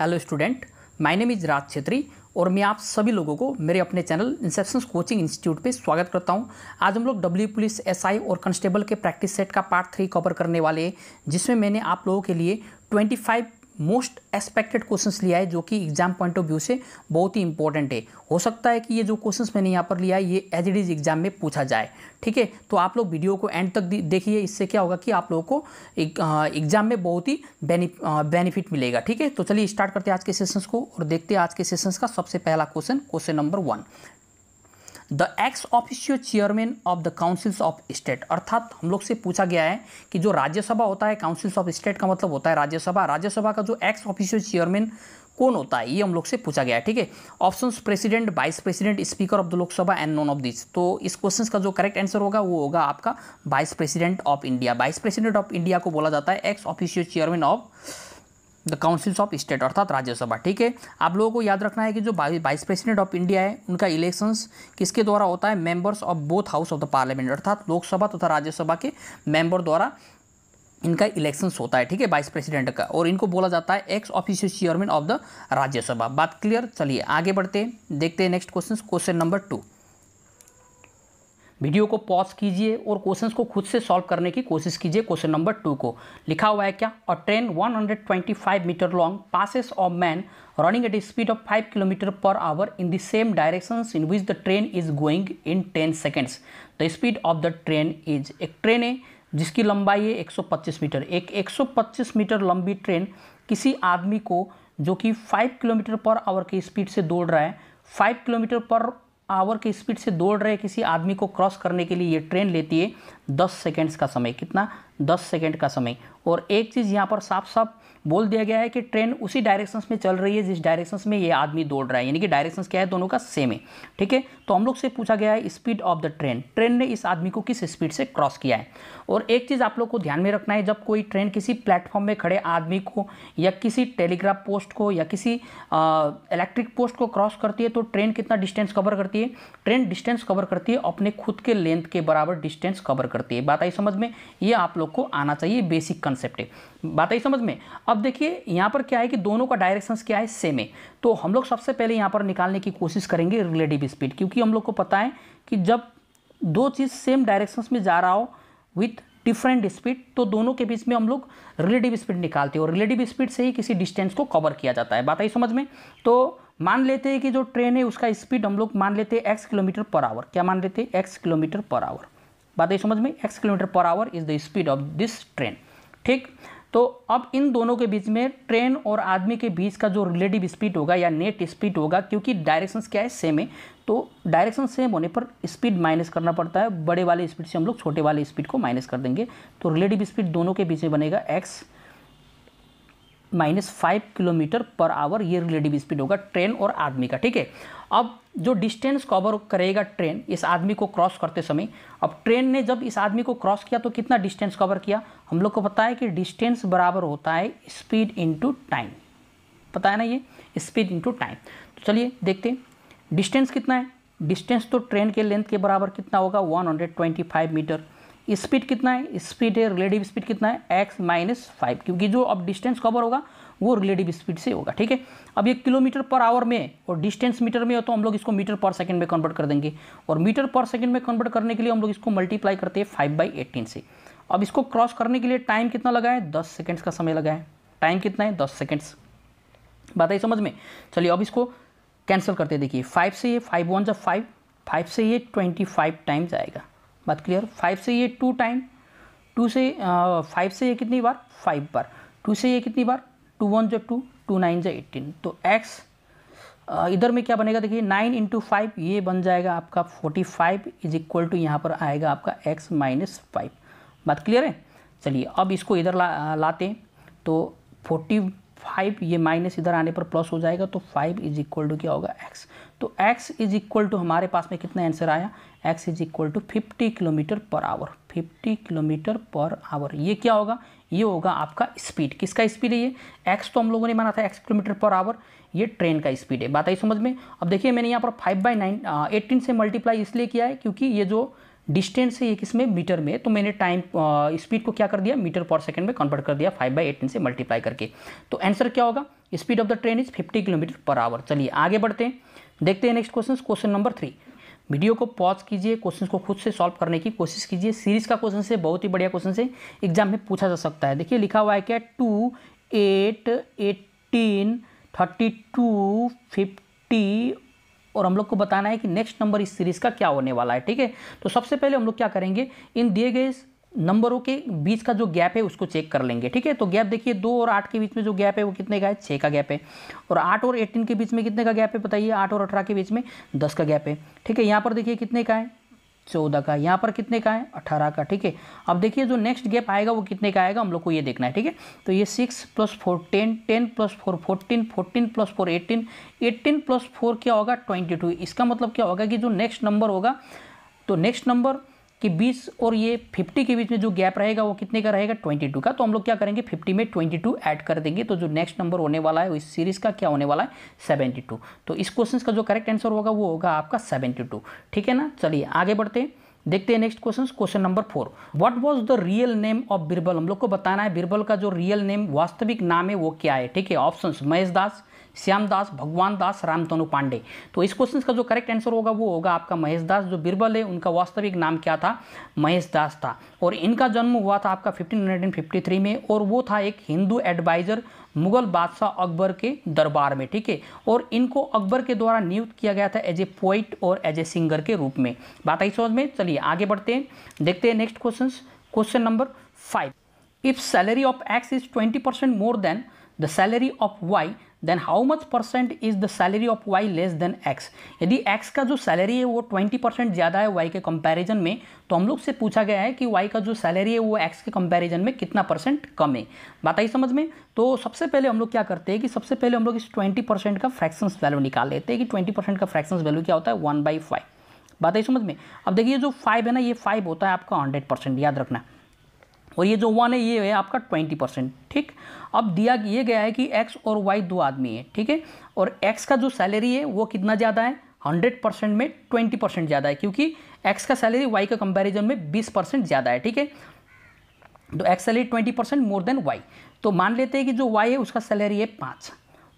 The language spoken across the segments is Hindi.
Hello student my name is Raj Chhetri और मैं आप सभी लोगों को मेरे अपने चैनल इंसेप्शन कोचिंग इंस्टीट्यूट पे स्वागत करता हूं आज हम लोग डब्ल्यू पुलिस एसआई और कांस्टेबल के प्रैक्टिस सेट का पार्ट थ्री कवर करने वाले हैं जिसमें मैंने आप लोगों के लिए 25 मोस्ट एक्सपेक्टेड क्वेश्चंस लिया है जो कि एग्जाम पॉइंट ऑफ व्यू से बहुत ही इंपॉर्टेंट है हो सकता है कि ये जो क्वेश्चंस मैंने यहाँ पर लिया है ये एज इट इज़ एग्जाम में पूछा जाए ठीक है तो आप लोग वीडियो को एंड तक देखिए इससे क्या होगा कि आप लोगों को एग्जाम में बहुत ही बेनिफिट मिलेगा ठीक है तो चलिए स्टार्ट करते हैं आज के सेशंस को और देखते हैं आज के सेशंस का सबसे पहला question question number one the ex officio chairman of the councils of state अर्थात हम लोग से पूछा गया है कि जो राज्यसभा होता है काउंसिल्स ऑफ स्टेट का मतलब होता है राज्यसभा राज्यसभा का जो एक्स ऑफिशियो चेयरमैन कौन होता है ये हम लोग से पूछा गया है ठीक है options president vice president speaker of the Lok Sabha and none of this तो इस क्वेश्चन का जो करेक्ट आंसर होगा वो होगा आपका vice president of India vice president of India को बोला जाता है ex officio chairman of the councils of state अर्थात राज्यसभा ठीक है आप लोगों को याद रखना है कि जो वाइस प्रेसिडेंट ऑफ इंडिया है उनका इलेक्शंस किसके द्वारा होता है members of both house of the parliament अर्थात लोकसभा तथा राज्यसभा के मेंबर द्वारा इनका इलेक्शंस होता है ठीक है वाइस प्रेसिडेंट का और इनको बोला जाता है ex official chairman of the Rajya Sabha बात क्लियर चलिए आगे बढ़ते हैं देखते हैं next question question number two video को पॉज कीजिए और क्वेश्चंस को खुद से सॉल्व करने की कोशिश कीजिए क्वेश्चन नंबर टू को लिखा हुआ है क्या और train 125 metre long passes of man running at speed of 5 kilometre per hour in the same direction in which the train is going in 10 seconds the speed of the train is एक ट्रेन है जिसकी लंबाई है एक मीटर एक एक मीटर लंबी ट्रेन किसी आदमी को जो कि फाइव किलोमीटर पर आवर की स्पीड से दौड़ रहा है फाइव किलोमीटर पर आवर की स्पीड से दौड़ रहे किसी आदमी को क्रॉस करने के लिए ये ट्रेन लेती है दस सेकेंड्स का समय कितना दस सेकेंड का समय और एक चीज़ यहाँ पर साफ साफ बोल दिया गया है कि ट्रेन उसी डायरेक्शंस में चल रही है जिस डायरेक्शंस में ये आदमी दौड़ रहा है यानी कि डायरेक्शंस क्या है दोनों का सेम है ठीक है तो हम लोग से पूछा गया है speed of the train train ने इस आदमी को किस स्पीड से क्रॉस किया है और एक चीज़ आप लोग को ध्यान में रखना है जब कोई ट्रेन किसी प्लेटफॉर्म में खड़े आदमी को या किसी टेलीग्राफ पोस्ट को या किसी इलेक्ट्रिक पोस्ट को क्रॉस करती है तो ट्रेन कितना डिस्टेंस कवर करती है ट्रेन डिस्टेंस कवर करती है अपने खुद के लेंथ के बराबर डिस्टेंस कवर करती है बात आई समझ में ये आप लोग को आना चाहिए बेसिक कंसेप्ट कंसेप्ट है बात आई समझ में अब देखिए यहाँ पर क्या है कि दोनों का डायरेक्शन क्या है सेम है तो हम लोग सबसे पहले यहाँ पर निकालने की कोशिश करेंगे रिलेटिव स्पीड क्योंकि हम लोग को पता है कि जब दो चीज़ सेम डायरेक्शंस में जा रहा हो विथ डिफरेंट स्पीड तो दोनों के बीच में हम लोग रिलेटिव स्पीड निकालते हैं और रिलेटिव स्पीड से ही किसी डिस्टेंस को कवर किया जाता है बात आई समझ में तो मान लेते हैं कि जो ट्रेन है उसका स्पीड हम लोग मान लेते हैं एक्स किलोमीटर पर आवर क्या मान लेते हैं एक्स किलोमीटर पर आवर बात आई समझ में X kilometre per hour is the speed of this train ठीक तो अब इन दोनों के बीच में ट्रेन और आदमी के बीच का जो रिलेटिव स्पीड होगा या नेट स्पीड होगा क्योंकि डायरेक्शंस क्या है सेम है तो डायरेक्शन सेम होने पर स्पीड माइनस करना पड़ता है बड़े वाले स्पीड से हम लोग छोटे वाले स्पीड को माइनस कर देंगे तो रिलेटिव स्पीड दोनों के बीच में बनेगा X minus five kilometre per hour ये रिलेटिव स्पीड होगा ट्रेन और आदमी का ठीक है अब जो डिस्टेंस कवर करेगा ट्रेन इस आदमी को क्रॉस करते समय अब ट्रेन ने जब इस आदमी को क्रॉस किया तो कितना डिस्टेंस कवर किया हम लोग को पता है कि डिस्टेंस बराबर होता है स्पीड इंटू टाइम पता है ना ये स्पीड इंटू टाइम तो चलिए देखते हैं डिस्टेंस कितना है डिस्टेंस तो ट्रेन के लेंथ के बराबर कितना होगा वन मीटर स्पीड कितना है स्पीड है रिलेटिव स्पीड कितना है एक्स माइनस फाइव क्योंकि जो अब डिस्टेंस कवर होगा वो रिलेटिव स्पीड से होगा ठीक है अब ये किलोमीटर पर आवर में और डिस्टेंस मीटर में हो तो हम लोग इसको मीटर पर सेकंड में कन्वर्ट कर देंगे और मीटर पर सेकंड में कन्वर्ट करने के लिए हम लोग इसको मल्टीप्लाई करते हैं फाइव बाई एटीन से अब इसको क्रॉस करने के लिए टाइम कितना लगा है दस सेकेंड्स का समय लगा है टाइम कितना है दस सेकेंड्स बात आई समझ में चलिए अब इसको कैंसिल करते देखिए फाइव से ये फाइव वन जब फाइव फाइव से ये ट्वेंटी फाइव टाइम्स आएगा बात क्लियर फाइव से ये टू टाइम टू से फाइव से ये कितनी बार फाइव बार टू से ये कितनी बार टू वन जो टू टू नाइन जो एट्टीन तो एक्स इधर में क्या बनेगा देखिए नाइन इंटू फाइव ये बन जाएगा आपका forty five is equal to यहाँ पर आएगा आपका एक्स माइनस फाइव बात क्लियर है चलिए अब इसको इधर ला, लाते हैं तो फोर्टी फाइव ये माइनस इधर आने पर प्लस हो जाएगा तो फाइव इज इक्वल टू क्या होगा एक्स तो x इज इक्वल टू हमारे पास में कितना आंसर आया x is equal to fifty kilometre per hour fifty kilometre per hour ये क्या होगा ये होगा आपका स्पीड किसका स्पीड है ये x तो हम लोगों ने माना था x किलोमीटर पर आवर ये ट्रेन का स्पीड है बात आई समझ में अब देखिए मैंने यहाँ पर फाइव बाई नाइन एटीन से मल्टीप्लाई इसलिए किया है क्योंकि ये जो डिस्टेंस है ये किस में मीटर में तो मैंने टाइम स्पीड को क्या कर दिया मीटर पर सेकंड में कन्वर्ट कर दिया फाइव बाई एटीन से मल्टीप्लाई करके तो आंसर क्या होगा speed of the train is fifty kilometre per hour चलिए आगे बढ़ते हैं देखते हैं next question question number three video को पॉज कीजिए क्वेश्चन को खुद से सॉल्व करने की कोशिश कीजिए सीरीज का क्वेश्चन से बहुत ही बढ़िया क्वेश्चन से एग्जाम में पूछा जा सकता है देखिए लिखा हुआ है क्या two eight eighteen thirty two fifty और हम लोग को बताना है कि नेक्स्ट नंबर इस सीरीज़ का क्या होने वाला है ठीक है तो सबसे पहले हम लोग क्या करेंगे इन दिए गए नंबरों के बीच का जो गैप है उसको चेक कर लेंगे ठीक है तो गैप देखिए दो और आठ के बीच में जो गैप है वो कितने का है छः का गैप है और आठ और एटीन के बीच में कितने का गैप है बताइए आठ और अठारह के बीच में दस का गैप है ठीक है यहाँ पर देखिए कितने का है चौदह का यहाँ पर कितने का है अठारह का ठीक है अब देखिए जो नेक्स्ट गैप आएगा वो कितने का आएगा हम लोग को ये देखना है ठीक है तो ये six plus four ten ten plus four fourteen fourteen plus four eighteen eighteen plus four क्या होगा ट्वेंटी टू इसका मतलब क्या होगा कि जो नेक्स्ट नंबर होगा तो नेक्स्ट नंबर कि 20 और ये 50 के बीच में जो गैप रहेगा वो कितने का रहेगा 22 का तो हम लोग क्या करेंगे 50 में 22 ऐड कर देंगे तो जो नेक्स्ट नंबर होने वाला है इस सीरीज़ का क्या होने वाला है 72 तो इस क्वेश्चन का जो करेक्ट आंसर होगा वो होगा आपका 72 ठीक है ना चलिए आगे बढ़ते हैं देखते हैं next question question number four what was the real name of Birbal हम लोग को बताना है बिरबल का जो रियल नेम वास्तविक नाम है वो क्या है ठीक है ऑप्शंस महेश दास श्याम दास भगवान दास रामतनु पांडे तो इस क्वेश्चन का जो करेक्ट आंसर होगा वो होगा आपका महेश दास जो बिरबल है उनका वास्तविक नाम क्या था महेश दास था और इनका जन्म हुआ था आपका 1553 में और वो था एक हिंदू एडवाइज़र मुगल बादशाह अकबर के दरबार में ठीक है और इनको अकबर के द्वारा नियुक्त किया गया था एज ए पोइट और एज ए सिंगर के रूप में बात आई समझ में चलिए आगे बढ़ते हैं देखते हैं next question question number five if salary of X is twenty percent more than the salary of Y then how much percent is the salary of Y less than X यदि एक्स का जो सैलरी है वो ट्वेंटी परसेंट ज़्यादा है वाई के कंपैरिजन में तो हम लोग से पूछा गया है कि वाई का जो सैलरी है वो एक्स के कंपैरिजन में कितना परसेंट कम है बात आई समझ में तो सबसे पहले हम लोग क्या करते हैं कि सबसे पहले हम लोग इस ट्वेंटी परसेंट का फ्रैक्शंस वैल्यू निकाल लेते हैं कि ट्वेंटी परसेंट का फ्रैक्शंस वैल्यू क्या होता है वन बाई फाइव बात आई समझ में अब देखिए जो फाइव है ना ये फाइव होता है आपका हंड्रेड परसेंट याद रखना और ये जो वन है ये है आपका ट्वेंटी परसेंट ठीक अब दिया ये गया है कि एक्स और वाई दो आदमी है ठीक है और एक्स का जो सैलरी है वो कितना ज़्यादा है हंड्रेड परसेंट में ट्वेंटी परसेंट ज़्यादा है क्योंकि एक्स का सैलरी वाई का कंपैरिजन में बीस परसेंट ज़्यादा है ठीक है तो X salary twenty percent more than Y तो मान लेते हैं कि जो वाई है उसका सैलरी है पाँच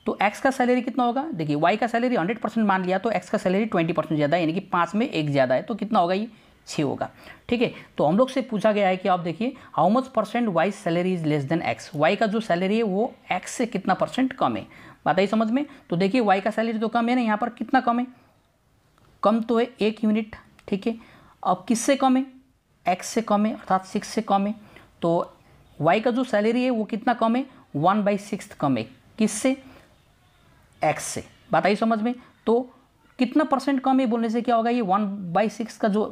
तो एक्स का सैलरी कितना होगा देखिए वाई का सैलरी हंड्रेड परसेंट मान लिया तो एक्स का सैलरी ट्वेंटी परसेंट ज़्यादा है यानी कि पाँच में एक ज़्यादा है तो कितना होगा ये छः होगा ठीक है तो हम लोग से पूछा गया है कि आप देखिए how much percent Y salary is less than X Y का जो सैलरी है वो एक्स से कितना परसेंट कम है बात आई समझ में तो देखिए वाई का सैलरी तो कम है ना यहाँ पर कितना कम है कम तो है एक यूनिट ठीक है अब किससे कम है एक्स से कम है अर्थात सिक्स से कम है तो वाई का जो सैलरी है वो कितना कम है वन बाई सिक्स कम है किससे एक्स से बात आई समझ में तो कितना परसेंट कम है बोलने से क्या होगा ये वन बाई सिक्स का जो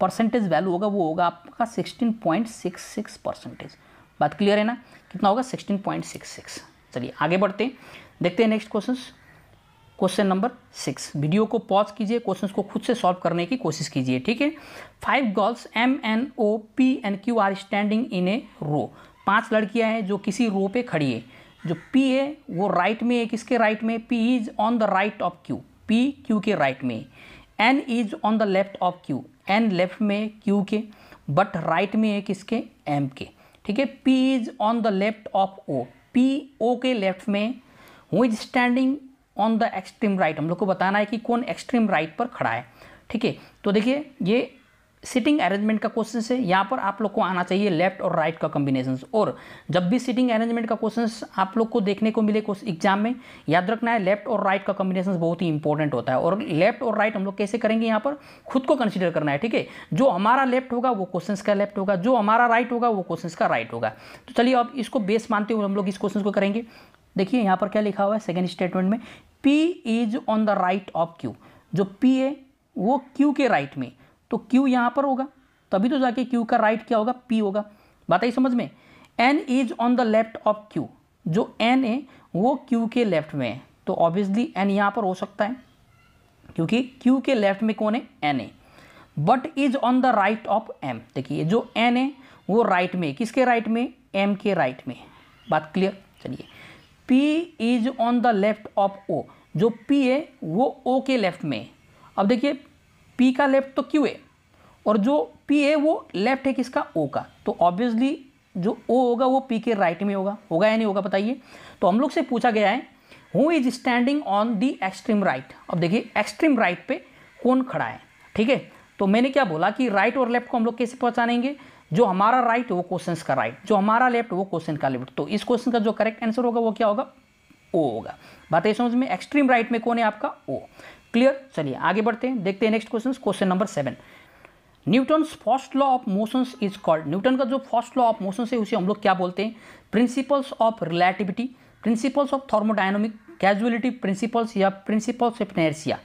परसेंटेज वैल्यू होगा वो होगा आपका sixteen point six six percentage बात क्लियर है ना कितना होगा सिक्सटीन पॉइंट सिक्स सिक्स चलिए आगे बढ़ते हैं देखते हैं next question question number six video को पॉज कीजिए क्वेश्चंस को खुद से सॉल्व करने की कोशिश कीजिए ठीक है five girls M N O P N Q R standing in a row पांच लड़कियां हैं जो किसी रो पे खड़ी है जो पी है वो राइट में है किसके राइट में P is on the right of Q P Q के राइट में N is on the left of Q N left में है क्यू के बट राइट में है किसके एम के ठीक है P is on the left of O P O के लेफ्ट में who is standing on the extreme right हम लोग को बताना है कि कौन एक्सट्रीम राइट पर खड़ा है ठीक है तो देखिए ये सिटिंग अरेंजमेंट का क्वेश्चन है यहाँ पर आप लोग को आना चाहिए लेफ्ट और राइट का कॉम्बिनेशन और जब भी सिटिंग अरेंजमेंट का क्वेश्चन आप लोग को देखने को मिले एग्जाम में याद रखना है लेफ्ट और राइट का कॉम्बिनेशन बहुत ही इंपॉर्टेंट होता है और लेफ्ट और राइट हम लोग कैसे करेंगे यहाँ पर खुद को कंसिडर करना है ठीक है जो हमारा लेफ्ट होगा वो क्वेश्चन का लेफ्ट होगा जो हमारा राइट होगा वो क्वेश्चन का राइट होगा तो चलिए अब इसको बेस मानते हुए हम लोग इस क्वेश्चन को करेंगे देखिए यहाँ पर क्या लिखा हुआ है सेकेंड स्टेटमेंट में P is on the right of Q जो पी है वो क्यू के राइट में तो Q यहाँ पर होगा तभी तो जाके Q का राइट क्या होगा P होगा बात आई समझ में N is on the left of Q जो N है वो Q के लेफ्ट में है तो ऑब्वियसली N यहाँ पर हो सकता है क्योंकि Q के लेफ्ट में कौन है N है but is on the right of M देखिए जो N है वो राइट में किसके राइट में M के राइट में बात क्लियर चलिए P is on the left of O जो P है वो O के लेफ्ट में अब देखिए पी का लेफ्ट तो क्यू है और जो पी है वो लेफ्ट है किसका ओ का तो ऑब्वियसली जो ओ होगा वो पी के राइट में होगा होगा या नहीं होगा बताइए तो हम लोग से पूछा गया है who is standing on the extreme right अब देखिए एक्सट्रीम राइट पे कौन खड़ा है ठीक है तो मैंने क्या बोला कि राइट और लेफ्ट को हम लोग कैसे पहुंचानेंगे जो हमारा राइट वो क्वेश्चन का राइट जो हमारा लेफ्ट वो क्वेश्चन का लेफ्ट तो इस क्वेश्चन का जो करेक्ट आंसर होगा वो क्या होगा ओ होगा बात ये समझ में एक्सट्रीम राइट में कौन है आपका ओ क्लियर चलिए आगे बढ़ते हैं देखते हैं next question question number seven Newton first law of motions is called Newton का जो फर्स्ट लॉ ऑफ मोशंस है उसे हम लोग क्या बोलते हैं principles of relativity principles of thermodynamic causality principles या प्रिंसिपल्स ऑफ नेर्सिया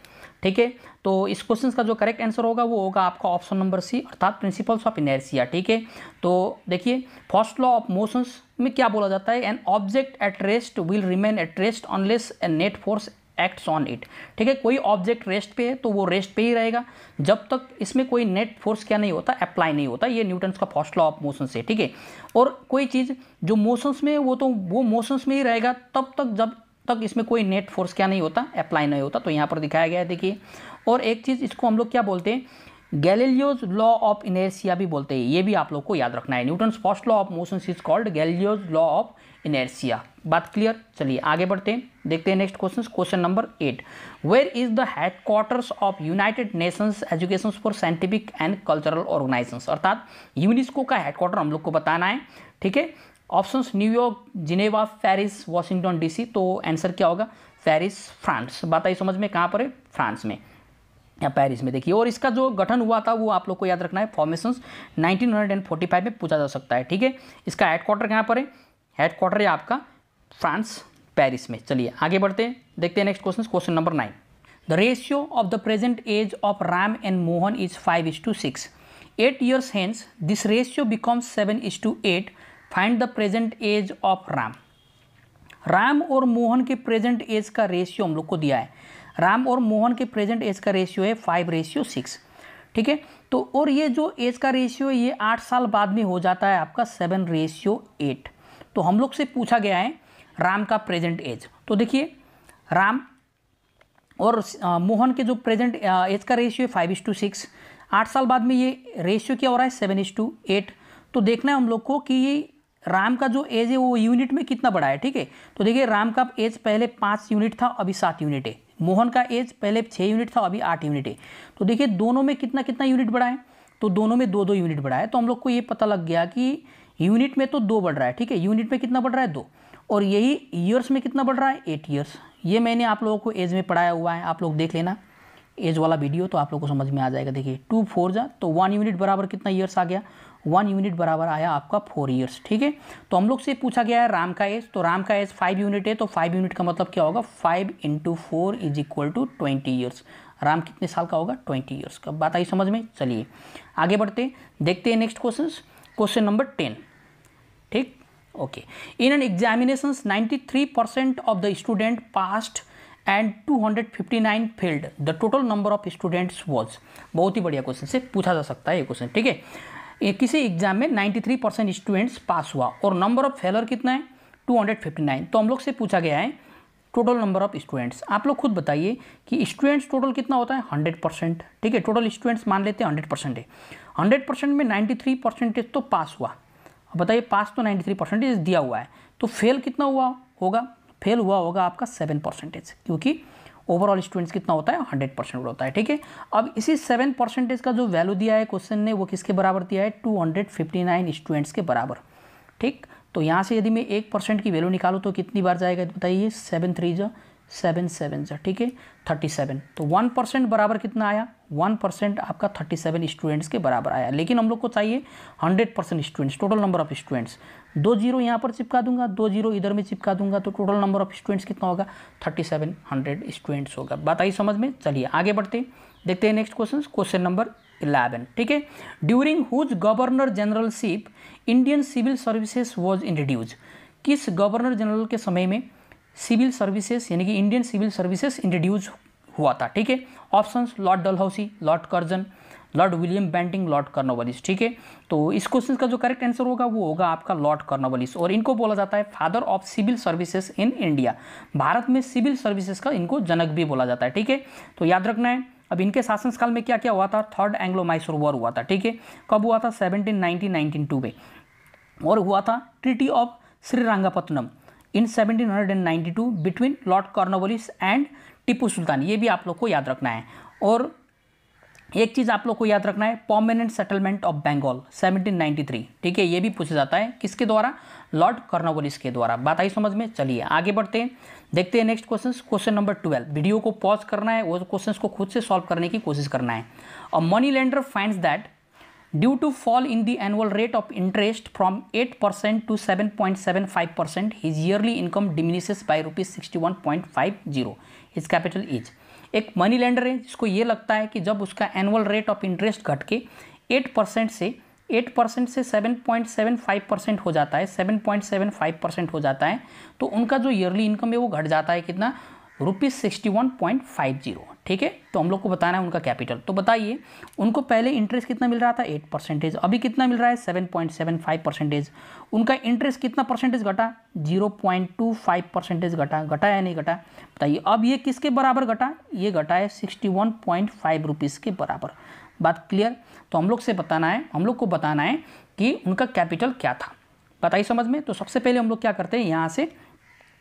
ठीक है तो इस क्वेश्चन का जो करेक्ट आंसर होगा वो होगा आपका ऑप्शन नंबर सी अर्थात प्रिंसिपल्स ऑफ इनर्सिया ठीक है तो देखिए फर्स्ट लॉ ऑफ मोशंस में क्या बोला जाता है an object at rest will remain at rest unless a net force acts on it ठीक है कोई ऑब्जेक्ट रेस्ट पे है तो वो रेस्ट पे ही रहेगा जब तक इसमें कोई नेट फोर्स क्या नहीं होता अप्लाई नहीं होता ये न्यूटन्स का फर्स्ट लॉ ऑफ मोशन से ठीक है और कोई चीज़ जो मोशंस में वो तो वो मोशंस में ही रहेगा तब तक जब तक इसमें कोई नेट फोर्स क्या नहीं होता अप्लाई नहीं होता तो यहाँ पर दिखाया गया है देखिए और एक चीज़ इसको हम लोग क्या बोलते हैं गैलीलियोज लॉ ऑफ इनर्सिया भी बोलते हैं ये भी आप लोग को याद रखना है Newton's first law of motion is called Galileo's law of inertia बात क्लियर चलिए आगे बढ़ते हैं देखते हैं next question question number eight where is the headquarters of United Nations Education for Scientific and Cultural Organization अर्थात यूनिस्को का हेडक्वार्टर हम लोग को बताना है ठीक है options New York Geneva Paris Washington DC तो आंसर क्या होगा पेरिस फ्रांस बात आई समझ में कहाँ पर है फ्रांस में या पेरिस में देखिए और इसका जो गठन हुआ था वो आप लोग को याद रखना है फॉर्मेशन 1945 में पूछा जा सकता है ठीक है इसका हेडक्वार्टर कहाँ पर है हेडक्वार्टर है आपका फ्रांस पेरिस में चलिए आगे बढ़ते हैं देखते हैं next question question number nine the ratio of the present age of Ram and Mohan is five is to six eight years hence this ratio becomes seven is to eight find the present age of Ram Ram और मोहन के प्रेजेंट एज का रेशियो हम लोग को दिया है राम और मोहन के प्रेजेंट एज का रेशियो है फाइव रेशियो सिक्स ठीक है तो और ये जो एज का रेशियो है ये आठ साल बाद में हो जाता है आपका सेवन रेशियो एट तो हम लोग से पूछा गया है राम का प्रेजेंट एज तो देखिए राम और आ, मोहन के जो प्रेजेंट एज का रेशियो है फाइव इज टू सिक्स आठ साल बाद में ये रेशियो क्या हो रहा है सेवन इज टू एट तो देखना है हम लोग को कि ये राम का जो एज है वो यूनिट में कितना बड़ा है ठीक है तो देखिए राम का एज पहले पाँच यूनिट था अभी सात यूनिट है मोहन का एज पहले छः यूनिट था अभी आठ यूनिट है तो देखिए दोनों में कितना कितना यूनिट बढ़ा है तो दोनों में दो दो यूनिट बढ़ा है तो हम लोग को ये पता लग गया कि यूनिट में तो दो बढ़ रहा है ठीक है यूनिट में कितना बढ़ रहा है दो और यही ईयर्स में कितना बढ़ रहा है एट ईयर्स ये मैंने आप लोगों को एज में पढ़ाया हुआ है आप लोग देख लेना एज वाला वीडियो तो आप लोग को समझ में आ जाएगा देखिए टू फोर जा तो वन यूनिट बराबर कितना ईयर्स आ गया वन यूनिट बराबर आया आपका फोर ईयर्स ठीक है तो हम लोग से पूछा गया है राम का एज तो राम का एज फाइव यूनिट है तो फाइव यूनिट का मतलब क्या होगा five into four is equal to twenty years Ram कितने साल का होगा ट्वेंटी ईयर्स का बात आई समझ में चलिए आगे बढ़ते देखते हैं next question question number ten ठीक okay in an examinations 93% of the student passed and 259 failed the total number of students was बहुत ही बढ़िया क्वेश्चन से पूछा जा सकता है ये क्वेश्चन ठीक है किसी एग्जाम में 93 परसेंट स्टूडेंट्स पास हुआ और नंबर ऑफ फेलर कितना है 259 तो हम लोग से पूछा गया है टोटल नंबर ऑफ स्टूडेंट्स आप लोग खुद बताइए कि स्टूडेंट्स टोटल कितना होता है 100 परसेंट ठीक है टोटल स्टूडेंट्स मान लेते हैं 100 परसेंट है 100 परसेंट में 93 परसेंटेज तो पास हुआ बताइए पास तो 93 परसेंटेज दिया हुआ है तो फेल कितना हुआ होगा फेल हुआ होगा आपका सेवन परसेंटेज क्योंकि ओवरऑल स्टूडेंट्स कितना होता है हंड्रेड परसेंट होता है ठीक है अब इसी सेवन परसेंटेज का जो वैल्यू दिया है क्वेश्चन ने वो किसके बराबर दिया है two hundred fifty nine students के बराबर ठीक तो यहाँ से यदि मैं एक परसेंट की वैल्यू निकालू तो कितनी बार जाएगा बताइए सेवन थ्री जो सेवन सेवन सा ठीक है थर्टी सेवन तो वन परसेंट बराबर कितना आया वन परसेंट आपका थर्टी सेवन स्टूडेंट्स के बराबर आया लेकिन हम लोग को चाहिए hundred percent students total number of students दो जीरो यहाँ पर चिपका दूंगा दो जीरो इधर में चिपका दूंगा तो टोटल नंबर ऑफ स्टूडेंट्स कितना होगा थर्टी सेवन हंड्रेड स्टूडेंट्स होगा बात आई समझ में चलिए आगे बढ़ते देखते हैं next question question number eleven ठीक है during whose governor generalship Indian civil services was introduce किस गवर्नर जनरल के समय में सिविल सर्विसेज यानी कि इंडियन सिविल सर्विसेज इंट्रोड्यूस हुआ था ठीक है options Lord Dalhousie Lord Curzon Lord William Bentinck Lord Cornwallis ठीक है तो इस क्वेश्चन का जो करेक्ट आंसर होगा वो होगा आपका लॉर्ड कर्नोवलिस और इनको बोला जाता है father of civil services in India Bharat में सिविल सर्विसेज का इनको जनक भी बोला जाता है ठीक है तो याद रखना है अब इनके शासनकाल में क्या क्या हुआ था थर्ड एंग्लो माइसोर वॉर हुआ था ठीक है कब हुआ था सेवनटीन नाइनटीन नाइनटीन टू में और हुआ था treaty of Srirangapatnam in 1792 between Lord Cornwallis and Tipu Sultan ये भी आप लोग को याद रखना है और एक चीज़ आप लोग को याद रखना है परमानेंट सेटलमेंट ऑफ बंगाल 1793 ठीक है ये भी पूछा जाता है किसके द्वारा लॉर्ड कर्नावलिस के द्वारा बात आई समझ में चलिए आगे बढ़ते हैं देखते हैं next question question number twelve video को पॉज करना है और क्वेश्चन को खुद से सॉल्व करने की कोशिश करना है और money lender find that due to fall in the annual rate of interest from eight percent to seven point seven five percent his yearly income diminishes by rupees sixty one point five zero his capital is एक मनी लैंडर है जिसको ये लगता है कि जब उसका एनुअल रेट ऑफ इंटरेस्ट घट के एट परसेंट से एट परसेंट से seven point seven five percent हो जाता है seven point seven five percent हो जाता है तो उनका जो ईयरली इनकम है वो घट जाता है कितना rupees sixty one point five zero ठीक है तो हम लोग को बताना है उनका कैपिटल तो बताइए उनको पहले इंटरेस्ट कितना मिल रहा था एट परसेंटेज अभी कितना मिल रहा है seven point seven five percentage उनका इंटरेस्ट कितना परसेंटेज घटा zero point two five percentage घटा घटा या नहीं घटा बताइए अब ये किसके बराबर घटा ये घटा है sixty one point five rupees के बराबर बात क्लियर तो हम लोग से बताना है हम लोग को बताना है कि उनका कैपिटल क्या था बताइए समझ में तो सबसे पहले हम लोग क्या करते हैं यहाँ से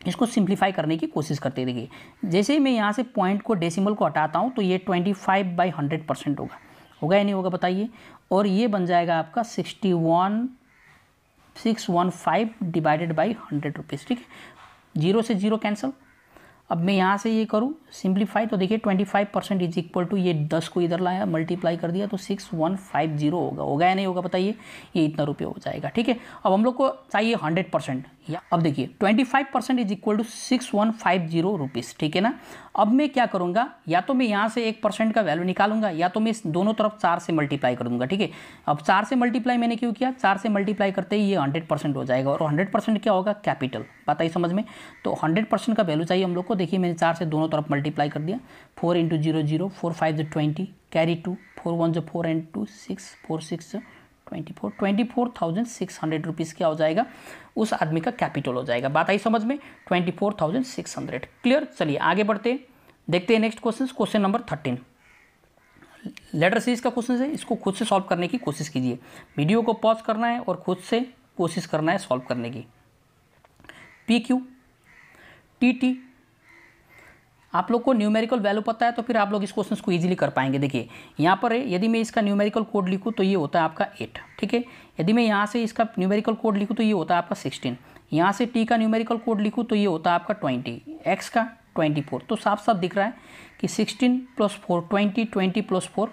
इसको सिंप्लीफाई करने की कोशिश करते रहिए जैसे ही मैं यहाँ से पॉइंट को डेसिमल को हटाता हूँ तो ये twenty five by hundred percent होगा होगा या नहीं होगा बताइए और ये बन जाएगा आपका sixty one six one five divided by hundred rupees ठीक है जीरो से जीरो कैंसिल अब मैं यहाँ से ये करूँ सिंप्लीफाई तो देखिए twenty five percent is equal to ये दस को इधर लाया मल्टीप्लाई कर दिया तो सिक्स वन फाइव जीरो होगा होगा या नहीं होगा बताइए ये इतना रुपये हो जाएगा ठीक है अब हम लोग को चाहिए हंड्रेड परसेंट या अब देखिए 25 percent is equal to six one five zero rupees ठीक है ना अब मैं क्या करूँगा या तो मैं यहाँ से एक परसेंट का वैल्यू निकालूंगा या तो मैं दोनों तरफ चार से मल्टीप्लाई कर दूंगा ठीक है अब चार से मल्टीप्लाई मैंने क्यों किया चार से मल्टीप्लाई करते ही ये हंड्रेड परसेंट हो जाएगा और हंड्रेड परसेंट क्या होगा कैपिटल बताइए समझ में तो हंड्रेड परसेंट का वैल्यू चाहिए हम लोग को देखिए मैंने चार से दोनों तरफ मल्टीप्लाई कर दिया four into zero zero four five जो twenty carry two four one जो four and two six four six twenty four twenty four thousand six hundred rupees क्या हो जाएगा उस आदमी का कैपिटल हो जाएगा बात आई समझ में twenty four thousand six hundred clear चलिए आगे बढ़ते देखते हैं next question question number thirteen letter series का क्वेश्चन है इसको खुद से सॉल्व करने की कोशिश कीजिए वीडियो को पॉज करना है और खुद से कोशिश करना है सॉल्व करने की पी क्यू टी टी आप लोग को न्यूमेरिकल वैल्यू पता है तो फिर आप लोग इस क्वेश्चन को ईजिली कर पाएंगे देखिए यहाँ पर यदि मैं इसका न्यूमेरिकल कोड लिखूँ तो ये होता है आपका एट ठीक है यदि मैं यहाँ से इसका न्यूमेरिकल कोड लिखूँ तो ये होता है आपका सिक्सटीन यहाँ से टी का न्यूमेरिकल कोड लिखूँ तो ये होता है आपका ट्वेंटी एक्स का ट्वेंटी फोर तो साफ साफ दिख रहा है कि sixteen plus four twenty twenty plus four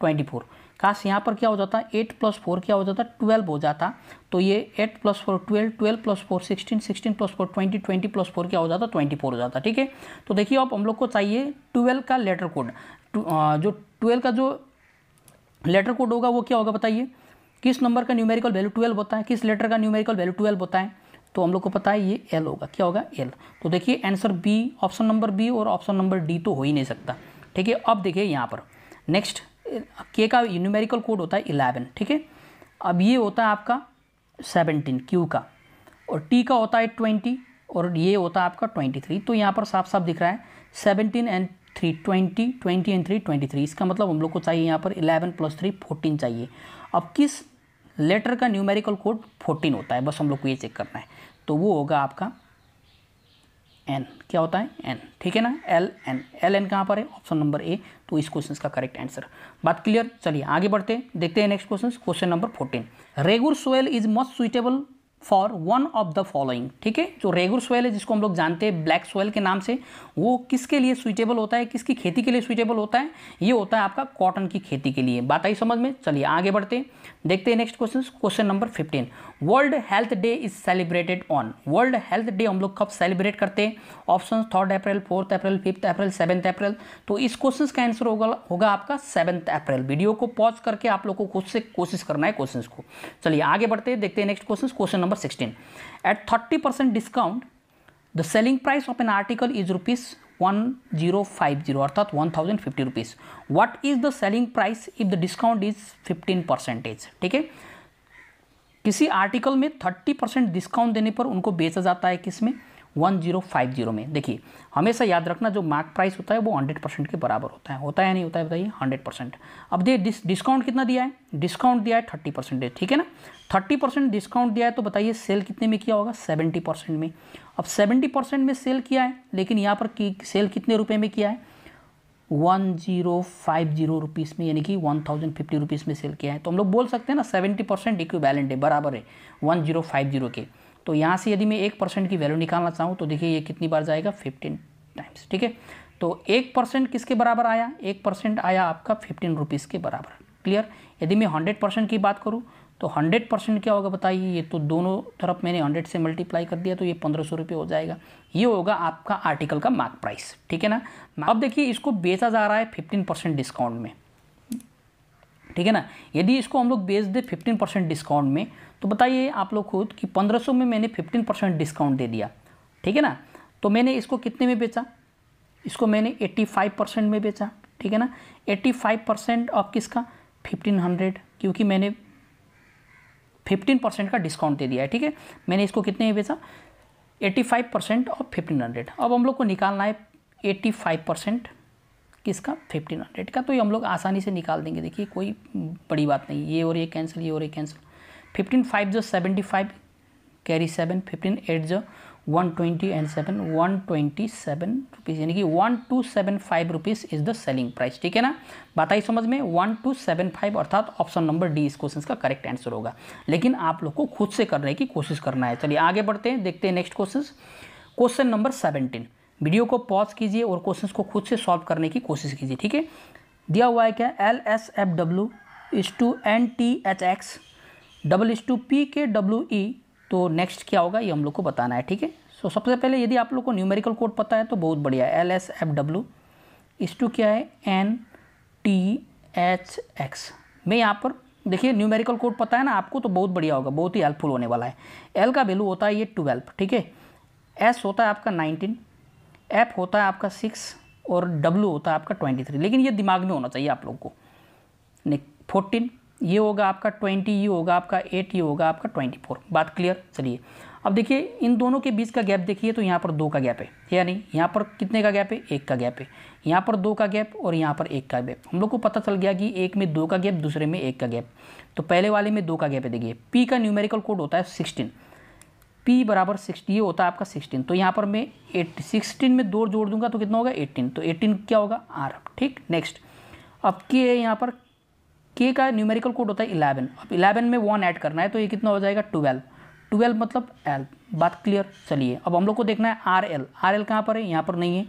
twenty four काश यहाँ पर क्या हो जाता एट प्लस फोर क्या हो जाता ट्वेल्व हो जाता तो ये eight plus four twelve twelve plus four sixteen sixteen plus four twenty twenty plus four क्या हो जाता ट्वेंटी फोर हो जाता ठीक है तो देखिए अब हम लोग को चाहिए ट्वेल्व का लेटर कोड जो ट्वेल्व का जो लेटर कोड होगा वो क्या होगा बताइए किस नंबर का न्यूमेरिकल वैल्यू ट्वेल्व होता है किस लेटर का न्यूमेरिकल वैल्यू ट्वेल्व होता है तो हम लोग को पता है ये एल होगा क्या होगा एल तो देखिए answer B option number B और ऑप्शन नंबर डी तो हो ही नहीं सकता ठीक है अब देखिए यहाँ पर नेक्स्ट के का न्यूमेरिकल कोड होता है इलेवन ठीक है अब ये होता है आपका सेवनटीन क्यू का और टी का होता है ट्वेंटी और ये होता है आपका ट्वेंटी थ्री तो यहाँ पर साफ साफ दिख रहा है seventeen and three twenty twenty and three twenty three इसका मतलब हम लोग को चाहिए यहाँ पर इलेवन प्लस थ्री फोर्टीन चाहिए अब किस लेटर का न्यूमेरिकल कोड फोर्टीन होता है बस हम लोग को ये चेक करना है तो वो होगा आपका एन क्या होता है एन ठीक है ना एल एन एल एन कहाँ पर है ऑप्शन नंबर ए तो इस क्वेश्चन का करेक्ट आंसर बात क्लियर चलिए आगे बढ़ते हैं देखते हैं next question question number fourteen regur soil is most suitable for one of the following ठीक है जो रेगुर सोयल है जिसको हम लोग जानते हैं ब्लैक सोयल के नाम से वो किसके लिए सुइटेबल होता है किसकी खेती के लिए सुइटेबल होता है ये होता है आपका कॉटन की खेती के लिए बात आई समझ में चलिए आगे बढ़ते हैं देखते हैं next question question number fifteen world health day is celebrated on world health day हम लोग कब सेलिब्रेट करते हैं option third April fourth April fifth April seventh April तो इस क्वेश्चन का आंसर होगा होगा आपका सेवन्थ अप्रैल वीडियो को पॉज करके आप लोग को खुद से कोशिश करना है क्वेश्चन को चलिए आगे बढ़ते हैं देखते हैं next question question number number 16 at 30% price of an article is rupees one zero five zero अर्थात fifty rupees what is the selling price if the discount is fifteen percentage ठीक है किसी आर्टिकल में थर्टी परसेंट डिस्काउंट देने पर उनको बेचा जाता है किसमें 1050 में देखिए हमेशा याद रखना जो मार्क प्राइस होता है वो 100 परसेंट के बराबर होता है होता है नहीं होता है बताइए 100 परसेंट अब देखिए डिस, डिस्काउंट कितना दिया है डिस्काउंट दिया है 30 परसेंट ठीक है ना 30 परसेंट डिस्काउंट दिया है तो बताइए सेल कितने में किया होगा 70 परसेंट में अब 70 परसेंट में सेल किया है लेकिन यहाँ पर कि, सेल कितने रुपये में किया है one zero five zero rupees में यानी कि वन थाउजेंड फिफ्टी रुपीज़ में सेल किया है तो हम लोग बोल सकते हैं ना सेवेंटी परसेंट इक्विबैलेंट है बराबर है वन जीरो फाइव जीरो के तो यहाँ से यदि मैं एक परसेंट की वैल्यू निकालना चाहूँ तो देखिए ये कितनी बार जाएगा फिफ्टीन टाइम्स ठीक है तो एक परसेंट किसके बराबर आया एक परसेंट आया आपका फिफ्टीन रुपीज़ के बराबर क्लियर यदि मैं हंड्रेड परसेंट की बात करूँ तो हंड्रेड परसेंट क्या होगा बताइए ये तो दोनों तरफ मैंने हंड्रेड से मल्टीप्लाई कर दिया तो ये पंद्रह सौ रुपये हो जाएगा ये होगा आपका आर्टिकल का मार्क प्राइस ठीक है ना अब देखिए इसको बेचा जा रहा है फिफ्टीन परसेंट डिस्काउंट में ठीक है ना यदि इसको हम लोग बेच दें फिफ्टीन परसेंट डिस्काउंट में तो बताइए आप लोग खुद कि 1500 में मैंने 15 परसेंट डिस्काउंट दे दिया ठीक है ना तो मैंने इसको कितने में बेचा इसको मैंने 85 परसेंट में बेचा ठीक है ना 85 परसेंट ऑफ किसका 1500 क्योंकि मैंने 15 परसेंट का डिस्काउंट दे दिया है ठीक है मैंने इसको कितने में बेचा 85 परसेंट ऑफ फिफ्टीन हंड्रेड अब हम लोग को निकालना है फाइव परसेंट किसका 1500 का तो ये हम लोग आसानी से निकाल देंगे देखिए कोई बड़ी बात नहीं ये और ये कैंसिल ये और ये कैंसिल फिफ्टीन फाइव जो seventy five carry seven fifteen eight जो one twenty and seven one twenty seven rupees यानी कि one two seven five rupees is the selling price ठीक है ना बात आई समझ में वन टू सेवन फाइव अर्थात ऑप्शन नंबर डी इस क्वेश्चन का करेक्ट आंसर होगा लेकिन आप लोग को खुद से करने की कोशिश करना है चलिए आगे बढ़ते हैं देखते हैं next question question number seventeen video को पॉज कीजिए और क्वेश्चन को खुद से सॉल्व करने की कोशिश कीजिए ठीक है दिया हुआ है क्या L S F W is to N T H X double is to P K W E तो नेक्स्ट क्या होगा ये हम लोग को बताना है ठीक है सो सबसे पहले यदि आप लोग को न्यूमेरिकल कोड पता है तो बहुत बढ़िया है L S F W is to क्या है एन टी एच एक्स मैं यहाँ पर देखिए न्यूमेरिकल कोड पता है ना आपको तो बहुत बढ़िया होगा बहुत ही हेल्पफुल होने वाला है एल का वैल्यू होता है ये ट्वेल्व ठीक है एस होता है आपका नाइनटीन एफ होता है आपका सिक्स और डब्ल्यू होता है आपका ट्वेंटी थ्री लेकिन ये दिमाग में होना चाहिए आप लोग को फोर्टीन ये होगा आपका ट्वेंटी ये होगा आपका एट ये होगा आपका ट्वेंटी फोर बात क्लियर चलिए अब देखिए इन दोनों के बीच का गैप देखिए तो यहाँ पर दो का गैप है यानी यहाँ पर कितने का गैप है एक का गैप है यहाँ पर दो का गैप और यहाँ पर एक का गैप हम लोग को पता चल गया कि एक में दो का गैप दूसरे में एक का गैप तो पहले वाले में दो का गैप है देखिए पी का न्यूमेरिकल कोड होता है सिक्सटीन पी बराबर सिक्सटी ये होता है आपका सिक्सटीन तो यहाँ पर मैं एट सिक्सटीन में दो जोड़ दूंगा तो कितना होगा एट्टीन तो एट्टीन क्या होगा आर ठीक नेक्स्ट अब के है यहाँ पर के का न्यूमेरिकल कोड होता है इलेवन अब इलेवन में वन ऐड करना है तो ये कितना हो जाएगा ट्वेल्व ट्वेल्व मतलब एल बात क्लियर चलिए अब हम लोग को देखना है आर एल आर एल कहाँ पर है यहाँ पर नहीं है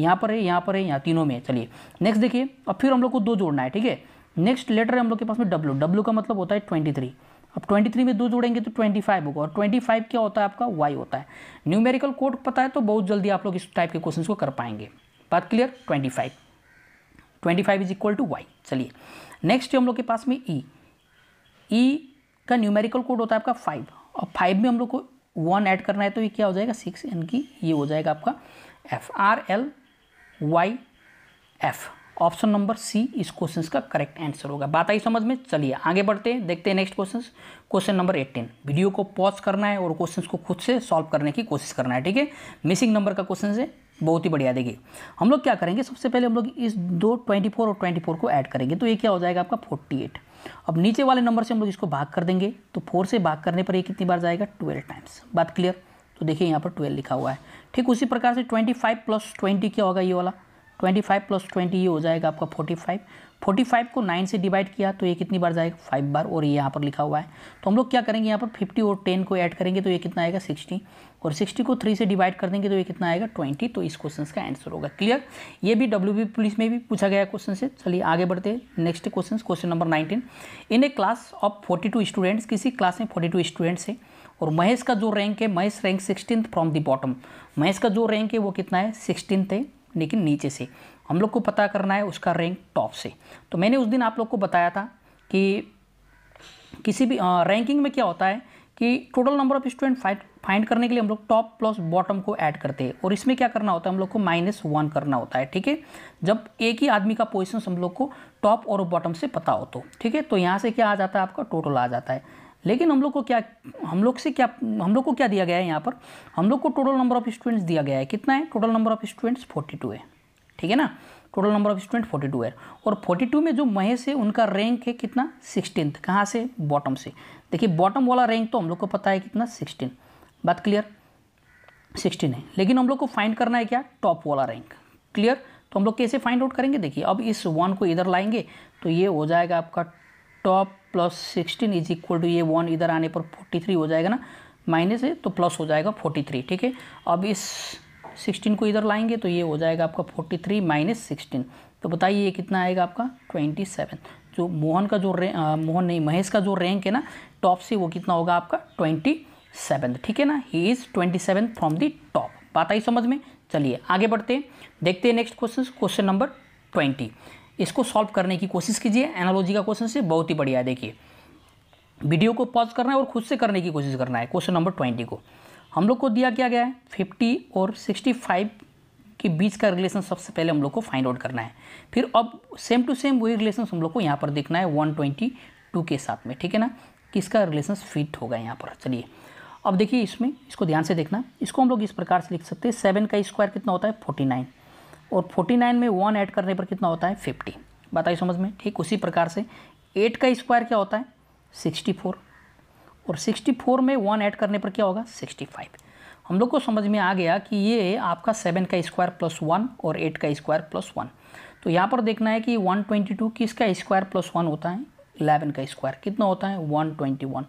यहाँ पर है यहाँ पर है यहाँ तीनों में चलिए नेक्स्ट देखिए अब फिर हम लोग को दो जोड़ना है ठीक है नेक्स्ट लेटर है हम लोग के पास में डब्ल्यू डब्ल्यू का मतलब होता है ट्वेंटी थ्री अब 23 में दो जोड़ेंगे तो 25 होगा और 25 क्या होता है आपका वाई होता है न्यूमेरिकल कोड पता है तो बहुत जल्दी आप लोग इस टाइप के क्वेश्चन को कर पाएंगे बात clear 25 25 is equal to Y चलिए नेक्स्ट हम लोग के पास में ई e. ई e का न्यूमेरिकल कोड होता है आपका फाइव और फाइव में हम लोग को वन ऐड करना है तो ये क्या हो जाएगा सिक्स एन की ये हो जाएगा आपका F R L Y F option number C इस क्वेश्चन का करेक्ट आंसर होगा बात आई समझ में चलिए आगे बढ़ते हैं देखते हैं next question question number eighteen video को पॉज करना है और क्वेश्चन को खुद से सॉल्व करने की कोशिश करना है ठीक है मिसिंग नंबर का क्वेश्चन है बहुत ही बढ़िया देखिए हम लोग क्या करेंगे सबसे पहले हम लोग इस दो 24 और 24 को ऐड करेंगे तो ये क्या हो जाएगा आपका 48 अब नीचे वाले नंबर से हम लोग इसको भाग कर देंगे तो फोर से भाग करने पर ये कितनी बार जाएगा ट्वेल्व टाइम्स बात क्लियर तो देखिए यहाँ पर ट्वेल्व लिखा हुआ है ठीक उसी प्रकार से ट्वेंटी फाइव प्लस ट्वेंटी क्या होगा ये वाला ट्वेंटी फाइव प्लस ट्वेंटी ये हो जाएगा आपका फोर्टी फाइव फोर्टी फाइव को नाइन से डिवाइड किया तो ये कितनी बार जाएगा फाइव बार और ये यहाँ पर लिखा हुआ है तो हम लोग क्या करेंगे यहाँ पर फिफ्टी और टेन को ऐड करेंगे तो ये कितना आएगा सिक्सटी और सिक्सटी को थ्री से डिवाइड कर देंगे तो ये कितना आएगा ट्वेंटी तो इस क्वेश्चन का आंसर होगा क्लियर ये भी डब्ल्यू पुलिस में भी पूछा गया क्वेश्चन से चलिए आगे बढ़ते next question question number nineteen in a class of forty two students किसी क्लास में फोर्टी टू स्टूडेंट्स है और महेश का जो रैंक है Mahesh rank sixteen from the bottom Mahesh का जो रैंक है वो कितना है सिक्सटीन है लेकिन नीचे से हम लोग को पता करना है उसका रैंक टॉप से तो मैंने उस दिन आप लोग को बताया था कि किसी भी रैंकिंग में क्या होता है कि total number of student fight find करने के लिए हम लोग टॉप प्लस बॉटम को ऐड करते हैं और इसमें क्या करना होता है हम लोग को माइनस वन करना होता है ठीक है जब एक ही आदमी का पोजिशन हम लोग को टॉप और बॉटम से पता हो तो ठीक है तो यहाँ से क्या आ जाता है आपका टोटल आ जाता है लेकिन हम लोग को क्या हम लोग से क्या हम लोग को क्या दिया गया है यहाँ पर हम लोग को टोटल नंबर ऑफ़ स्टूडेंट्स दिया गया है कितना है total number of students forty two है ठीक है ना total number of student forty two है और फोर्टी टू में जो महेश है उनका रैंक है कितना सिक्सटीन कहाँ से बॉटम से देखिए बॉटम वाला रैंक तो हम लोग को पता है कितना सिक्सटीन बात क्लियर सिक्सटीन है लेकिन हम लोग को फाइंड करना है क्या टॉप वाला रैंक क्लियर तो हम लोग कैसे फाइंड आउट करेंगे देखिए अब इस वन को इधर लाएंगे तो ये हो जाएगा आपका top plus sixteen is equal to ये वन इधर आने पर फोर्टी थ्री हो जाएगा ना माइनस है तो प्लस हो जाएगा फोर्टी थ्री ठीक है अब इस सिक्सटीन को इधर लाएंगे तो ये हो जाएगा आपका फोर्टी थ्री माइनस सिक्सटीन तो बताइए ये कितना आएगा आपका ट्वेंटी सेवन जो मोहन का जो रे आ, मोहन नहीं महेश का जो रैंक है ना टॉप से वो कितना होगा आपका ट्वेंटी सेवन ठीक है ना he is twenty seven from the top बात आई समझ में चलिए आगे बढ़ते हैं देखते हैं next question question number twenty इसको सॉल्व करने की कोशिश कीजिए एनालॉजी का क्वेश्चन से बहुत ही बढ़िया देखिए वीडियो को पॉज करना है और खुद से करने की कोशिश करना है क्वेश्चन नंबर ट्वेंटी को हम लोग को दिया क्या गया है फिफ्टी और सिक्सटी फाइव के बीच का रिलेशन सबसे पहले हम लोग को फाइंड आउट करना है फिर अब सेम टू सेम वही रिलेशन हम लोग को यहाँ पर देखना है वन ट्वेंटी टू के साथ में ठीक है ना किसका रिलेशन फिट होगा यहाँ पर चलिए अब देखिए इसमें इसको ध्यान से देखना इसको हम लोग इस प्रकार से लिख सकते हैं सेवन का स्क्वायर कितना होता है फोर्टी नाइन और 49 में वन ऐड करने पर कितना होता है 50 बताइए समझ में ठीक उसी प्रकार से 8 का स्क्वायर क्या होता है 64 और 64 में वन ऐड करने पर क्या होगा 65 हम लोग को समझ में आ गया कि ये आपका सेवन का स्क्वायर प्लस वन और एट का स्क्वायर प्लस वन तो यहाँ पर देखना है कि 122 किसका स्क्वायर प्लस वन होता है 11 का स्क्वायर कितना होता है 121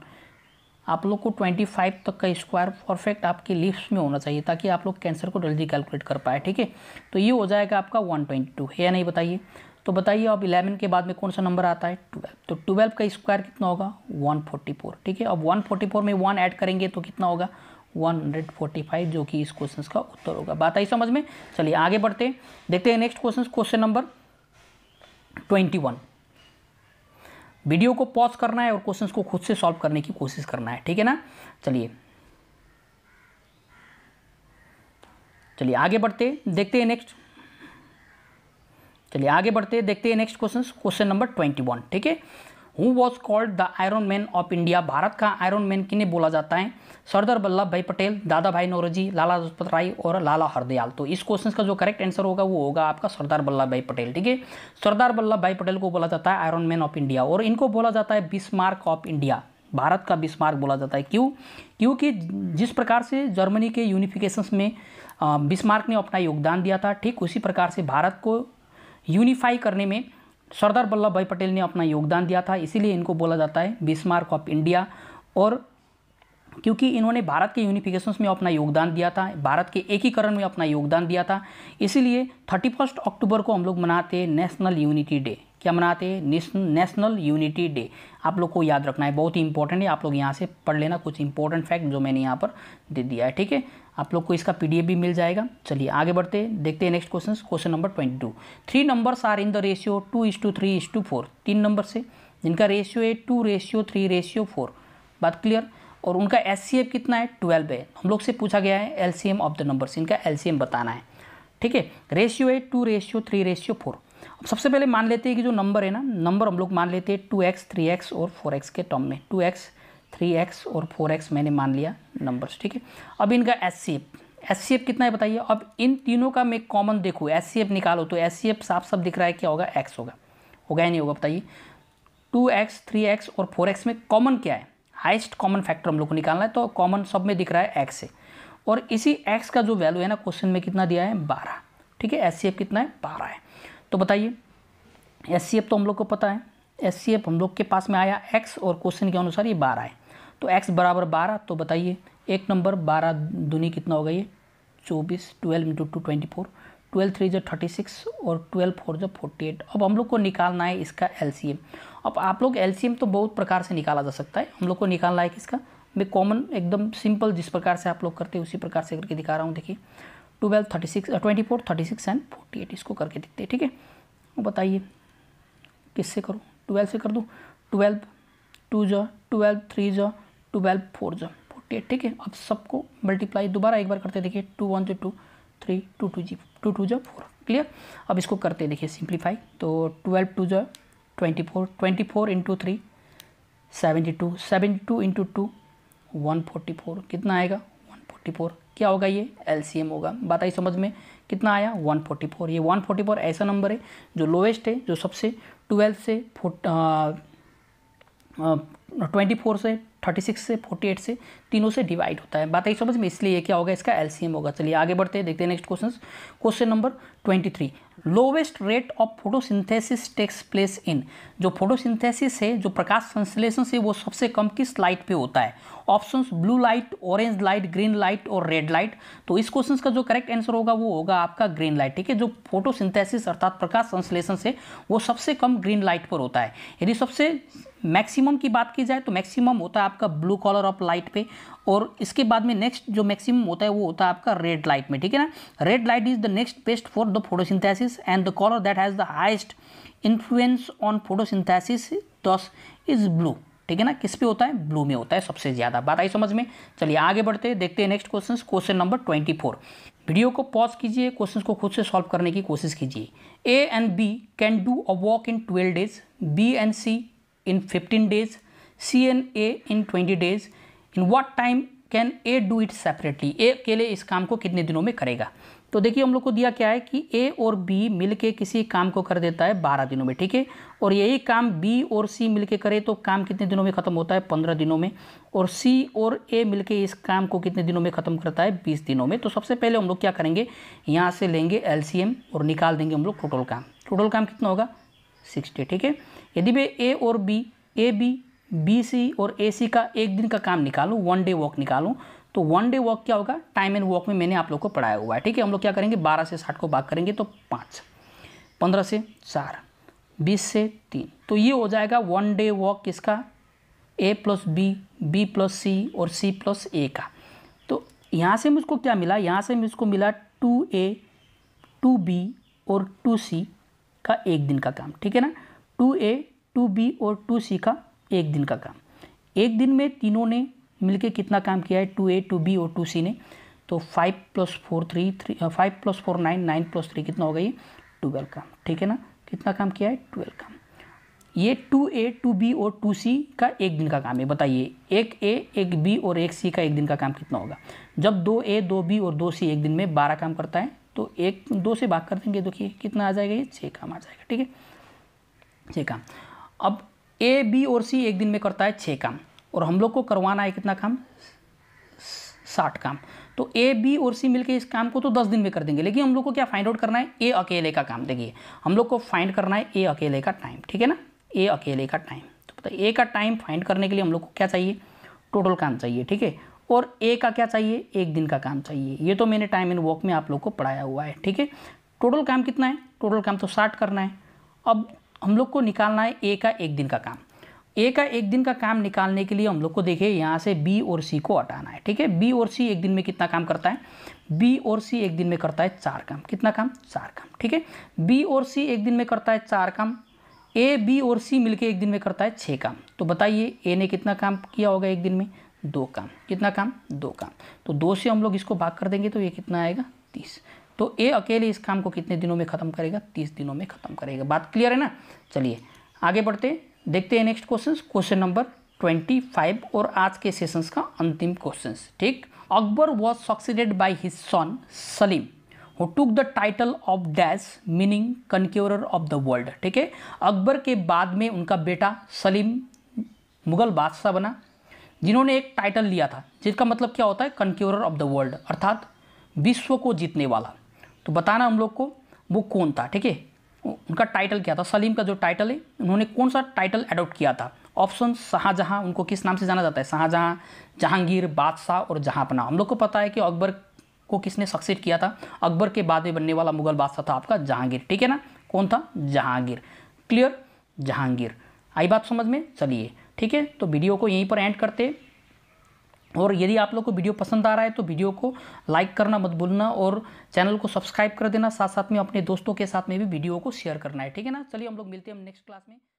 आप लोग को 25 तक का स्क्वायर परफेक्ट आपकी लिप्स में होना चाहिए ताकि आप लोग कैंसर को जल्दी कैलकुलेट कर पाए ठीक है तो ये हो जाएगा आपका 122 है या नहीं बताइए तो बताइए अब इलेवन के बाद में कौन सा नंबर आता है ट्वेल्व तो ट्वेल्व का स्क्वायर कितना होगा 144 ठीक है अब 144 में वन ऐड करेंगे तो कितना होगा 145 जो कि इस क्वेश्चन का उत्तर होगा बात आई समझ में चलिए आगे बढ़ते हैं देखते हैं next question question number one video को पॉज करना है और क्वेश्चंस को खुद से सॉल्व करने की कोशिश करना है ठीक है ना चलिए चलिए आगे बढ़ते देखते हैं नेक्स्ट चलिए आगे बढ़ते देखते हैं next question question number twenty one ठीक है who was called the iron man of India भारत का आयरन मैन किन्हें बोला जाता है सरदार वल्लभ भाई पटेल दादा भाई नौरोजी लाला लाजपत राय और लाला हरदयाल तो इस क्वेश्चन का जो करेक्ट आंसर होगा वो होगा आपका सरदार वल्लभ भाई पटेल ठीक है सरदार वल्लभ भाई पटेल को बोला जाता है आयरन मैन ऑफ इंडिया और इनको बोला जाता है बिस्मार्क ऑफ इंडिया भारत का बिस्मार्क बोला जाता है क्यों क्योंकि जिस प्रकार से जर्मनी के यूनिफिकेशन में बिस्मार्क ने अपना योगदान दिया था ठीक उसी प्रकार से भारत को यूनिफाई करने में सरदार वल्लभ भाई पटेल ने अपना योगदान दिया था इसीलिए इनको बोला जाता है बिस्मार्क ऑफ इंडिया और क्योंकि इन्होंने भारत के यूनिफिकेशन में अपना योगदान दिया था भारत के एकीकरण में अपना योगदान दिया था इसीलिए थर्टी फर्स्ट अक्टूबर को हम लोग मनाते हैं नेशनल यूनिटी डे क्या मनाते हैं नेशनल यूनिटी डे आप लोग को याद रखना है बहुत ही इंपॉर्टेंट है आप लोग यहाँ से पढ़ लेना कुछ इंपॉर्टेंट फैक्ट जो मैंने यहाँ पर दे दिया है ठीक है आप लोग को इसका पी भी मिल जाएगा चलिए आगे बढ़ते हैं देखते हैं next question question number twenty two three numbers are in the ratio two is to three is to four तीन नंबर से जिनका रेशियो है two ratio three ratio four बात क्लियर और उनका एस कितना है ट्वेल्व है हम लोग से पूछा गया है एल ऑफ द नंबर्स इनका एल बताना है ठीक है रेशियो है two ratio three ratio four अब सबसे पहले मान लेते हैं कि जो नंबर है ना नंबर हम लोग मान लेते हैं टू एक्स थ्री एक्स और फोर एक्स के टर्म में टू एक्स थ्री एक्स और फोर एक्स मैंने मान लिया नंबर्स ठीक है अब इनका S C F S C F कितना है बताइए अब इन तीनों का मैं कॉमन देखूँ एस सी एफ निकालो तो एस सी एफ साफ साफ दिख रहा है क्या होगा एक्स होगा होगा या नहीं होगा बताइए टू एक्स थ्री एक्स और फोर एक्स में कॉमन क्या है हाइस्ट कॉमन फैक्टर हम लोग को निकालना है तो कॉमन सब में दिख रहा है एक्स है और इसी एक्स का जो वैल्यू है ना क्वेश्चन में कितना दिया है बारह ठीक है एस सी एफ कितना है बारह है तो बताइए एस सी एफ तो हम लोग को पता है एस सी एफ हम लोग के पास में आया एक्स और क्वेश्चन के अनुसार ये बारह है तो एक्स बराबर बारह तो बताइए एक नंबर बारह दूनी कितना हो गई है चौबीस twelve into two twenty four twelve three जो थर्टी सिक्स और ट्वेल्व फोर जो फोर्टी एट अब हम लोग को निकालना है इसका एल अब आप लोग एल तो बहुत प्रकार से निकाला जा सकता है हम लोग को निकालना है किसका मैं कॉमन एकदम सिंपल जिस प्रकार से आप लोग करते हैं उसी प्रकार से करके दिखा रहा हूँ देखिए twelve thirty six twenty four thirty six and forty eight इसको करके दिखते हैं ठीक है बताइए किससे करूँ ट्वेल्व से कर दूँ ट्वेल्व टू जो ट्वेल्व थ्री जो ट्वेल्व फोर जो फोर्टी एट ठीक है अब सबको मल्टीप्लाई दोबारा एक बार करते देखिए टू वन जो टू थ्री टू टू जी टू टू जो फोर क्लियर अब इसको करते देखिए सिंप्लीफाई तो ट्वेल्व टू जो twenty four twenty four into three seventy two seventy two into two one forty four कितना आएगा वन फोर्टी फोर क्या होगा ये एल सी एम होगा बात आई समझ में कितना आया वन फोर्टी फोर ये वन फोर्टी फोर ऐसा नंबर है जो लोएस्ट है जो सबसे ट्वेल्व से ट्वेंटी फोर से थर्टी सिक्स से फोर्टी एट से तीनों से डिवाइड होता है बात ही समझ में इसलिए क्या होगा इसका एलसीएम होगा चलिए आगे बढ़ते हैं देखते हैं next question question number 23 lowest rate of photosynthesis takes place in जो फोटोसिंथेसिस है जो प्रकाश संश्लेषण से वो सबसे कम किस लाइट पे होता है options blue light orange light green light और रेड लाइट तो इस क्वेश्चन का जो करेक्ट आंसर होगा वो होगा आपका ग्रीन लाइट ठीक है जो फोटोसिंथेसिस अर्थात प्रकाश संश्लेषण से वो सबसे कम ग्रीन लाइट पर होता है यदि सबसे मैक्सिमम की बात की जाए तो मैक्सिमम होता है आपका ब्लू कलर ऑफ लाइट पे और इसके बाद में नेक्स्ट जो मैक्सिमम होता है वो होता है आपका रेड लाइट में ठीक है ना red light is the next best for the the photosynthesis and the color that has the highest influence on photosynthesis thus is blue ठीक है ना किस पे होता है ब्लू में होता है सबसे ज़्यादा बात आई समझ में चलिए आगे बढ़ते हैं देखते हैं next question question number twenty four video को पॉज कीजिए क्वेश्चन को खुद से सॉल्व करने की कोशिश कीजिए A and B can do a work in twelve days B and C in fifteen days C and A in twenty days in what time can A do it separately A अकेले इस काम को कितने दिनों में करेगा तो देखिए हम लोग को दिया क्या है कि ए और बी मिलके किसी काम को कर देता है बारह दिनों में ठीक है और यही काम बी और सी मिलके करे तो काम कितने दिनों में ख़त्म होता है पंद्रह दिनों में और सी और ए मिलके इस काम को कितने दिनों में ख़त्म करता है बीस दिनों में तो सबसे पहले हम लोग क्या करेंगे यहाँ से लेंगे एल और निकाल देंगे हम लोग टोटल काम टोटल काम कितना होगा सिक्सटी ठीक है यदि मैं ए और B A B B C और ए सी का एक दिन का काम निकालूँ वन डे वॉक निकालूँ तो वन डे वॉक क्या होगा टाइम एंड वॉक में मैंने आप लोग को पढ़ाया हुआ है ठीक है हम लोग क्या करेंगे बारह से साठ को बात करेंगे तो पाँच पंद्रह से चार बीस से तीन तो ये हो जाएगा वन डे वॉक किसका A plus B B plus C और सी प्लस ए का तो यहाँ से मुझको क्या मिला यहाँ से मुझको मिला टू ए टू बी और टू सी का एक दिन का काम ठीक है ना टू ए टू बी और टू सी का एक दिन का काम एक दिन में तीनों ने मिलके कितना काम किया है टू ए टू बी और टू सी ने तो five plus four three three five plus four nine nine plus three कितना होगा ये ट्वेल्व काम ठीक है ना कितना काम किया है ट्वेल्व काम ये टू ए टू बी और टू सी का एक दिन का काम है बताइए एक ए एक बी और एक सी का एक दिन का काम कितना होगा जब दो ए दो बी और दो सी एक दिन में बारह काम करता है तो एक दो से भाग कर देंगे देखिए कितना आ जाएगा ये छः काम आ जाएगा ठीक है छः काम अब ए बी और सी एक दिन में करता है छः काम और हम लोग को करवाना है कितना काम साठ काम तो ए बी और सी मिलके इस काम को तो दस दिन में कर देंगे लेकिन हम लोग को क्या फाइंड आउट करना है ए अकेले का काम देखिए हम लोग को फाइंड करना है ए अकेले का टाइम ठीक है ना ए अकेले का टाइम तो पता ए का टाइम फाइंड करने के लिए हम लोग को क्या चाहिए टोटल काम चाहिए ठीक है और ए का क्या चाहिए एक दिन का काम चाहिए ये तो मैंने टाइम एंड वर्क में आप लोग को पढ़ाया हुआ है ठीक है टोटल काम कितना है टोटल काम तो साठ करना है अब हम लोग को निकालना है ए का एक दिन का काम ए का एक दिन का काम निकालने के लिए हम लोग को देखिए यहाँ से बी और सी को हटाना है ठीक है बी और सी एक दिन में कितना काम करता है बी और सी एक दिन में करता है चार काम कितना काम चार काम ठीक है बी और सी एक दिन में करता है चार काम ए बी और सी मिलके एक दिन में करता है छः काम तो बताइए ए ने कितना काम किया होगा एक दिन में दो काम कितना काम दो काम तो दो से हम लोग इसको भाग कर देंगे तो ये कितना आएगा तीस तो ए अकेले इस काम को कितने दिनों में ख़त्म करेगा तीस दिनों में ख़त्म करेगा बात क्लियर है ना चलिए आगे बढ़ते देखते हैं next question question number twenty five और आज के सेशंस का अंतिम क्वेश्चन ठीक Akbar was succeeded by his son Salim who took the title of dash meaning conqueror of the world ठीक है अकबर के बाद में उनका बेटा सलीम मुगल बादशाह बना जिन्होंने एक टाइटल लिया था जिसका मतलब क्या होता है कनक्योर ऑफ द वर्ल्ड अर्थात विश्व को जीतने वाला तो बताना हम लोग को वो कौन था ठीक है उनका टाइटल क्या था सलीम का जो टाइटल है उन्होंने कौन सा टाइटल अडोप्ट किया था ऑप्शन शाहजहाँ उनको किस नाम से जाना जाता है शाहजहाँ जहांगीर बादशाह और जहाँपना हम लोग को पता है कि अकबर को किसने सक्सेड किया था अकबर के बाद में बनने वाला मुगल बादशाह था आपका जहांगीर ठीक है ना कौन था जहांगीर क्लियर जहांगीर आई बात समझ में चलिए ठीक है तो वीडियो को यहीं पर एंड करते और यदि आप लोग को वीडियो पसंद आ रहा है तो वीडियो को लाइक करना मत भूलना और चैनल को सब्सक्राइब कर देना साथ साथ में अपने दोस्तों के साथ में भी वीडियो को शेयर करना है ठीक है ना चलिए हम लोग मिलते हैं हम नेक्स्ट क्लास में